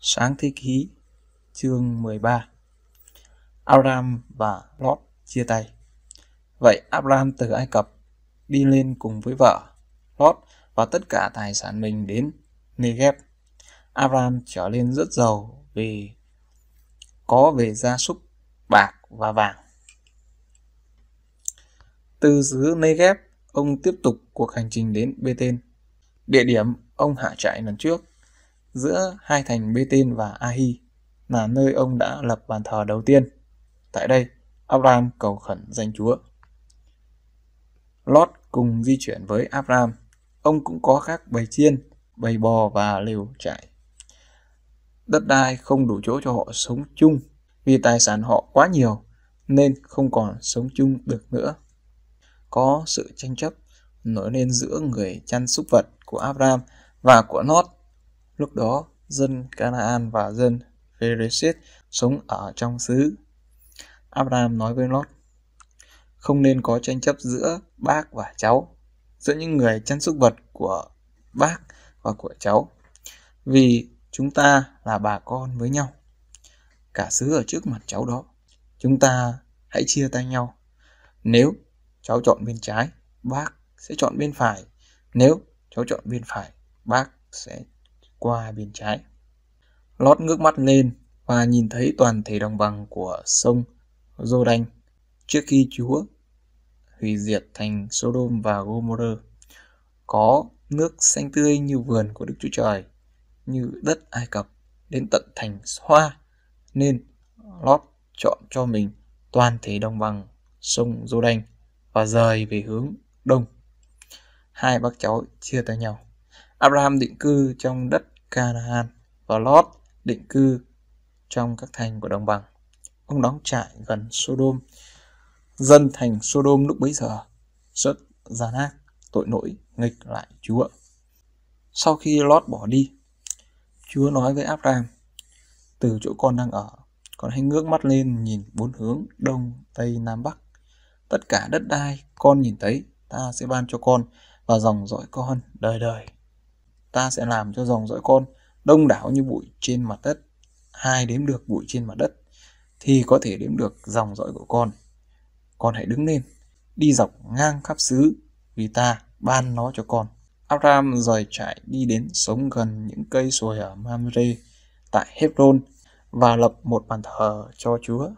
Sáng thế ký chương 13 Abraham và Lot chia tay Vậy Abraham từ Ai Cập đi lên cùng với vợ Lot và tất cả tài sản mình đến Negev. Abraham trở lên rất giàu vì có về gia súc, bạc và vàng. Từ xứ Negev, ông tiếp tục cuộc hành trình đến Bethel. Địa điểm ông hạ trại lần trước giữa hai thành Betin và Ahi là nơi ông đã lập bàn thờ đầu tiên. Tại đây, Abraham cầu khẩn danh Chúa. Lot cùng di chuyển với Abraham. Ông cũng có các bầy chiên, bầy bò và lều trại. Đất đai không đủ chỗ cho họ sống chung vì tài sản họ quá nhiều nên không còn sống chung được nữa. Có sự tranh chấp nổi lên giữa người chăn súc vật của Abraham và của Lot Lúc đó, dân Canaan và dân Pheresit sống ở trong xứ. Abraham nói với Lot, không nên có tranh chấp giữa bác và cháu, giữa những người chăn súc vật của bác và của cháu, vì chúng ta là bà con với nhau. Cả xứ ở trước mặt cháu đó, chúng ta hãy chia tay nhau. Nếu cháu chọn bên trái, bác sẽ chọn bên phải. Nếu cháu chọn bên phải, bác sẽ qua bên trái. Lót ngước mắt lên và nhìn thấy toàn thể đồng bằng của sông Giô Đanh trước khi Chúa hủy diệt thành Sodom và Gomorrah. Có nước xanh tươi như vườn của Đức Chúa Trời, như đất Ai Cập đến tận thành Hoa, nên Lót chọn cho mình toàn thể đồng bằng sông Giô Đanh và rời về hướng đông. Hai bác cháu chia tay nhau. Abraham định cư trong đất Canaan và Lot định cư trong các thành của đồng bằng. Ông đóng trại gần Sodom. Dân thành Sodom lúc bấy giờ rất gian ác, tội lỗi nghịch lại Chúa. Sau khi Lot bỏ đi, Chúa nói với Abraham, từ chỗ con đang ở, con hãy ngước mắt lên nhìn bốn hướng đông, tây, nam, bắc. Tất cả đất đai con nhìn thấy, ta sẽ ban cho con và dòng dõi con đời đời ta sẽ làm cho dòng dõi con đông đảo như bụi trên mặt đất hai đếm được bụi trên mặt đất thì có thể đếm được dòng dõi của con con hãy đứng lên đi dọc ngang khắp xứ vì ta ban nó cho con Abraham rời trại đi đến sống gần những cây sồi ở Mamre tại Hebron và lập một bàn thờ cho Chúa